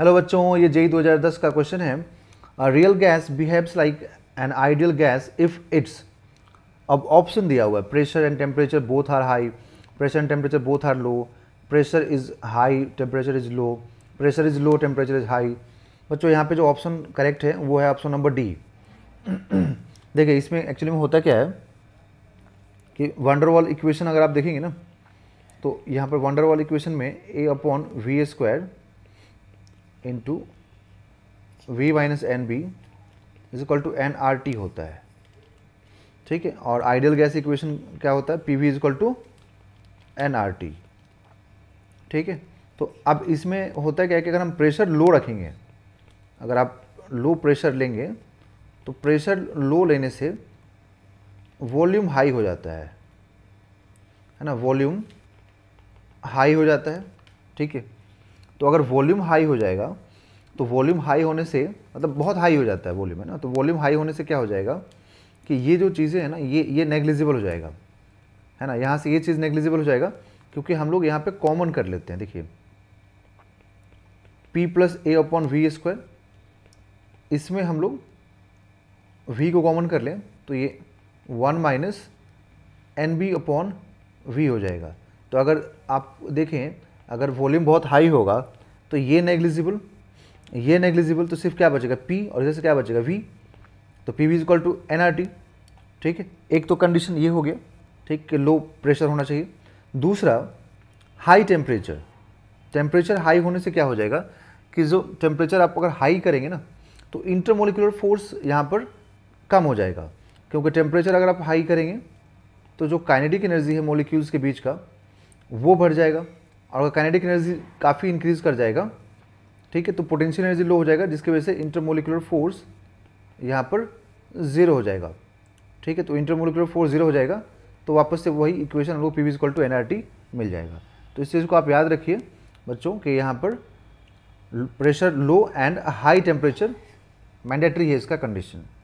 hello बच्चों ये JEE 2010 का क्वेश्चन है real gas behaves like an ideal gas if it's अब ऑप्शन दिया हुआ है pressure and temperature both are high pressure and temperature both are low pressure is high temperature is low pressure is low temperature is high बच्चों यहाँ पे जो option correct है वो है ऑप्शन नंबर डी देखिए इसमें एक्चुअली में होता क्या है कि वंडरवॉल इक्वेशन अगर आप देखेंगे ना तो यहाँ पर वंडरवॉल इक्वेशन में A upon V square into V minus N B is equal to N R T होता है ठीक है और आइडियल गैस इक्वेशन क्या होता है P V is equal to N R T ठीक है तो अब इसमें होता है क्या कि अगर हम प्रेशर लो रखेंगे अगर आप लो प्रेशर लेंगे तो प्रेशर लो लेने से वॉल्यूम हाई हो जाता है है ना वॉल्यूम हाई हो जाता है ठीक है तो अगर वॉल्यूम हाई हो जाएगा तो वॉल्यूम हाई होने से मतलब बहुत हाई हो जाता है वॉल्यूम है ना तो वॉल्यूम हाई होने से क्या हो जाएगा कि ये जो चीज़ें हैं ना ये ये नेग्लिजिबल हो जाएगा है ना यहाँ से ये चीज़ नेग्लिजिबल हो जाएगा क्योंकि हम लोग यहाँ पे कॉमन कर लेते हैं देखिए P plus A upon V square इसमें हम लोग v को कॉमन कर लें तो ये one minus N B upon V हो जाएगा तो अगर आप देखें अगर वॉल्यूम बहुत हाई होगा तो ये नेग्लिजिबल ये नेग्लिजिबल तो सिर्फ क्या बचेगा पी और इधर से क्या बचेगा वी तो P V is equal to N R T ठीक है एक तो कंडीशन ये हो गया ठीक कि लो प्रेशर होना चाहिए दूसरा हाई टेम्परेचर टेम्परेचर हाई होने से क्या हो जाएगा कि जो टेम्परेचर आप अगर हाई करेंगे ना तो इंटरमोलिकुलर फोर्स यहाँ पर कम हो जाएगा क्योंकि टेम्परेचर अगर आप हाई करेंगे तो जो काइनेटिक एनर्जी है मोलिक्यूल्स के बीच का वो बढ़ जाएगा और अगर एनर्जी काफ़ी इंक्रीज़ कर जाएगा ठीक है तो पोटेंशियल एनर्जी लो हो जाएगा जिसकी वजह से इंटरमोलिकुलर फोर्स यहाँ पर ज़ीरो हो जाएगा ठीक है तो इंटरमोलिकुलर फोर्स ज़ीरो हो जाएगा तो वापस से वही इक्वेशन हम लोग P V equal to N R T मिल जाएगा तो इस चीज़ को आप याद रखिए बच्चों कि यहाँ पर pressure low and high temperature mandatory है इसका कंडीशन